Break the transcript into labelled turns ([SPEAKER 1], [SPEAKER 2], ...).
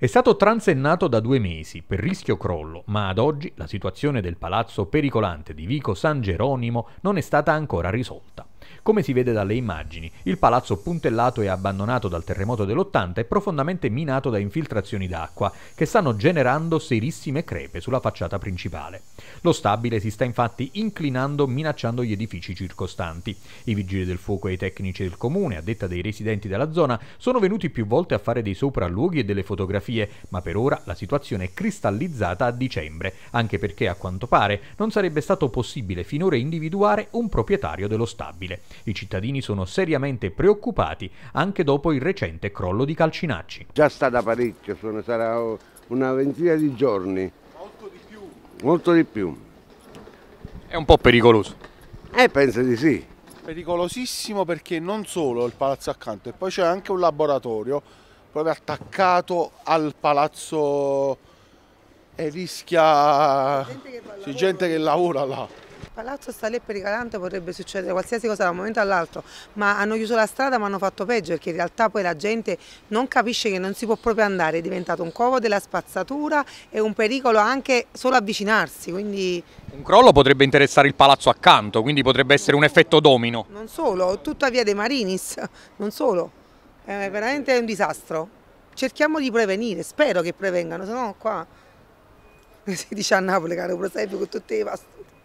[SPEAKER 1] È stato transennato da due mesi per rischio crollo, ma ad oggi la situazione del palazzo pericolante di Vico San Geronimo non è stata ancora risolta. Come si vede dalle immagini, il palazzo puntellato e abbandonato dal terremoto dell'80 è profondamente minato da infiltrazioni d'acqua che stanno generando serissime crepe sulla facciata principale. Lo stabile si sta infatti inclinando minacciando gli edifici circostanti. I vigili del fuoco e i tecnici del comune, a detta dei residenti della zona, sono venuti più volte a fare dei sopralluoghi e delle fotografie, ma per ora la situazione è cristallizzata a dicembre, anche perché a quanto pare non sarebbe stato possibile finora individuare un proprietario dello stabile. I cittadini sono seriamente preoccupati anche dopo il recente crollo di Calcinacci.
[SPEAKER 2] Già stata parecchio, sono, sarà una ventina di giorni. Molto di più. Molto di più.
[SPEAKER 1] È un po' pericoloso. Eh, penso di sì.
[SPEAKER 2] Pericolosissimo perché non solo il palazzo accanto, e poi c'è anche un laboratorio proprio attaccato al palazzo e rischia... C'è gente che lavora là.
[SPEAKER 3] Palazzo sta lì per i calanti, potrebbe succedere qualsiasi cosa da un momento all'altro, ma hanno chiuso la strada ma hanno fatto peggio perché in realtà poi la gente non capisce che non si può proprio andare, è diventato un covo della spazzatura e un pericolo anche solo avvicinarsi. Quindi...
[SPEAKER 1] Un crollo potrebbe interessare il palazzo accanto, quindi potrebbe essere un effetto domino.
[SPEAKER 3] Non solo, tutta via De Marinis, non solo, è veramente un disastro. Cerchiamo di prevenire, spero che prevengano, se no qua si dice a Napoli, caro Prosepio, con tutte le pastorie.